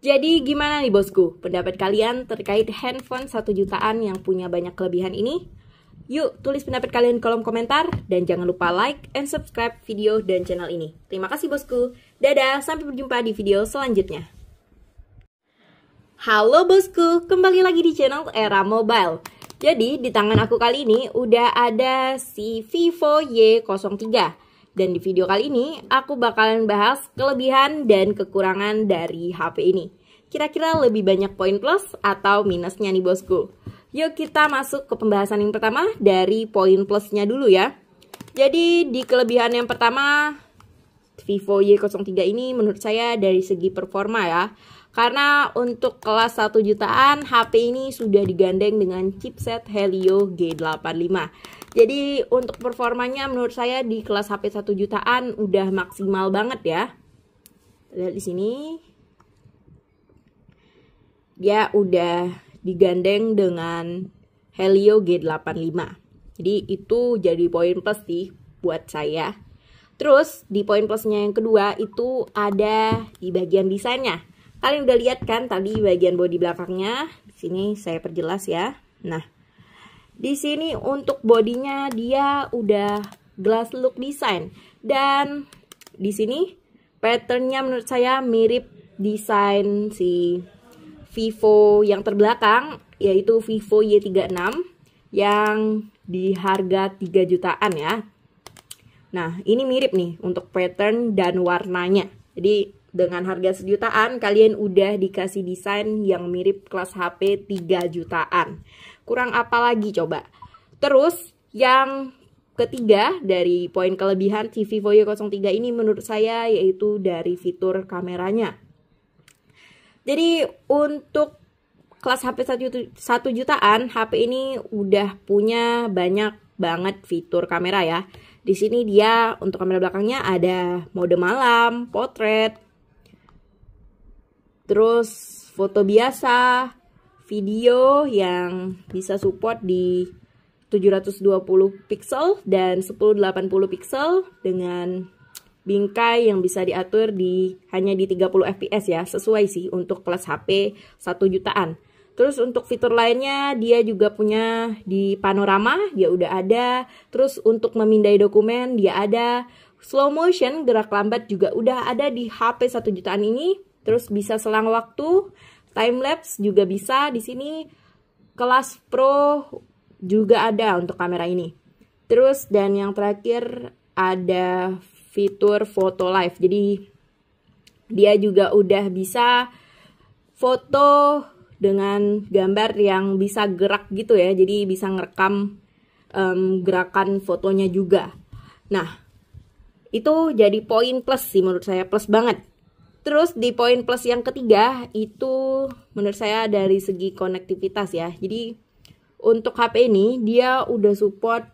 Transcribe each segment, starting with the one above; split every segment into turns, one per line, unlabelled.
Jadi gimana nih bosku, pendapat kalian terkait handphone 1 jutaan yang punya banyak kelebihan ini? Yuk, tulis pendapat kalian di kolom komentar dan jangan lupa like and subscribe video dan channel ini. Terima kasih bosku. Dadah, sampai berjumpa di video selanjutnya. Halo bosku, kembali lagi di channel Era Mobile. Jadi di tangan aku kali ini udah ada si Vivo Y03. Dan di video kali ini aku bakalan bahas kelebihan dan kekurangan dari HP ini. Kira-kira lebih banyak poin plus atau minusnya nih bosku. Yuk kita masuk ke pembahasan yang pertama dari poin plusnya dulu ya. Jadi di kelebihan yang pertama Vivo Y03 ini menurut saya dari segi performa ya karena untuk kelas 1 jutaan HP ini sudah digandeng dengan chipset Helio G85 Jadi untuk performanya menurut saya di kelas HP 1 jutaan udah maksimal banget ya Lihat di sini Dia udah digandeng dengan Helio G85 Jadi itu jadi poin plus sih buat saya Terus di poin plusnya yang kedua itu ada di bagian desainnya Kalian udah lihat kan tadi bagian body belakangnya. Di sini saya perjelas ya. Nah, di sini untuk bodinya dia udah glass look design dan di sini patternnya menurut saya mirip desain si Vivo yang terbelakang yaitu Vivo Y36 yang di harga 3 jutaan ya. Nah, ini mirip nih untuk pattern dan warnanya. Jadi dengan harga sejutaan kalian udah dikasih desain yang mirip kelas HP 3 jutaan. Kurang apa lagi coba? Terus yang ketiga dari poin kelebihan TV Voyo 03 ini menurut saya yaitu dari fitur kameranya. Jadi untuk kelas HP 1 jutaan, HP ini udah punya banyak banget fitur kamera ya. Di sini dia untuk kamera belakangnya ada mode malam, potret, terus foto biasa, video yang bisa support di 720 pixel dan 1080 pixel dengan bingkai yang bisa diatur di hanya di 30 fps ya sesuai sih untuk kelas HP 1 jutaan terus untuk fitur lainnya dia juga punya di panorama dia udah ada terus untuk memindai dokumen dia ada slow motion gerak lambat juga udah ada di HP 1 jutaan ini Terus bisa selang waktu, time lapse juga bisa di sini kelas pro juga ada untuk kamera ini. Terus dan yang terakhir ada fitur foto live. Jadi dia juga udah bisa foto dengan gambar yang bisa gerak gitu ya jadi bisa ngerekam um, gerakan fotonya juga nah itu jadi poin plus sih menurut saya plus banget Terus di poin plus yang ketiga itu menurut saya dari segi konektivitas ya. Jadi untuk HP ini dia udah support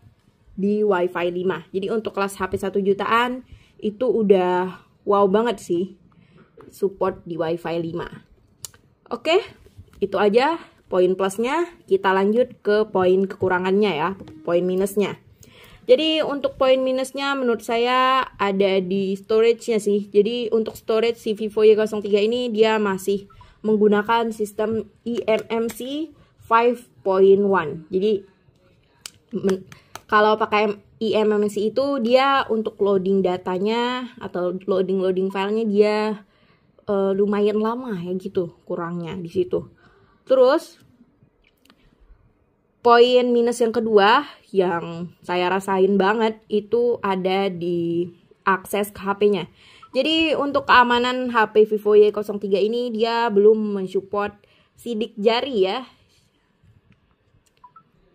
di WiFi 5. Jadi untuk kelas HP 1 jutaan itu udah wow banget sih support di WiFi 5. Oke, itu aja poin plusnya. Kita lanjut ke poin kekurangannya ya, poin minusnya. Jadi untuk poin minusnya menurut saya ada di storage-nya sih. Jadi untuk storage si Vivo Y03 ini dia masih menggunakan sistem eMMC 5.1. Jadi kalau pakai eMMC itu dia untuk loading datanya atau loading loading filenya dia uh, lumayan lama ya gitu kurangnya di situ. Terus poin minus yang kedua yang saya rasain banget itu ada di akses ke HP-nya. Jadi untuk keamanan HP Vivo Y03 ini dia belum mensupport sidik jari ya.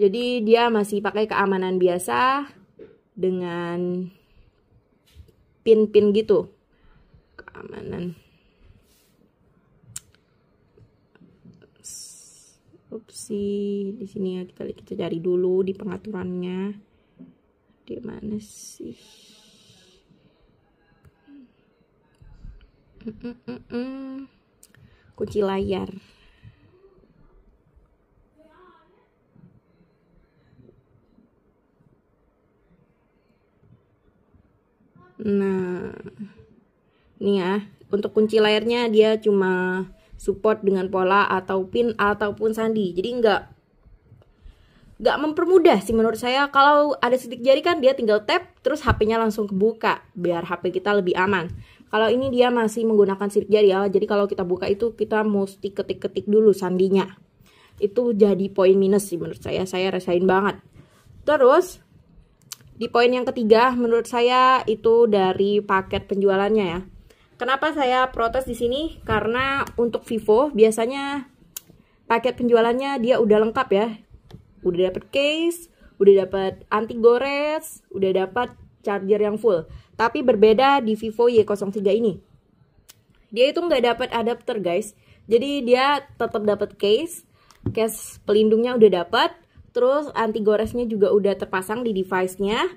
Jadi dia masih pakai keamanan biasa dengan pin-pin gitu. Keamanan sih di sini ya kita kita cari dulu di pengaturannya di mana sih hmm, hmm, hmm, kunci layar nah ini ya untuk kunci layarnya dia cuma support dengan pola atau pin ataupun sandi. Jadi nggak nggak mempermudah sih menurut saya kalau ada sidik jari kan dia tinggal tap terus HP-nya langsung kebuka biar HP kita lebih aman. Kalau ini dia masih menggunakan sidik jari ya. Jadi kalau kita buka itu kita mesti ketik-ketik dulu sandinya. Itu jadi poin minus sih menurut saya. Saya rasain banget. Terus di poin yang ketiga menurut saya itu dari paket penjualannya ya. Kenapa saya protes di sini? Karena untuk Vivo biasanya paket penjualannya dia udah lengkap ya. Udah dapat case, udah dapat anti gores, udah dapat charger yang full. Tapi berbeda di Vivo Y03 ini. Dia itu nggak dapat adapter guys. Jadi dia tetap dapat case, case pelindungnya udah dapat, terus anti goresnya juga udah terpasang di device-nya.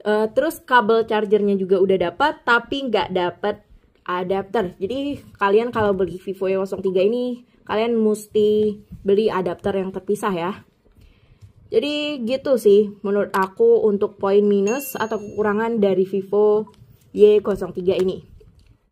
Uh, terus kabel chargernya juga udah dapat, tapi nggak dapat adapter. Jadi kalian kalau beli Vivo y 03 ini kalian mesti beli adapter yang terpisah ya. Jadi gitu sih menurut aku untuk poin minus atau kekurangan dari Vivo Y03 ini.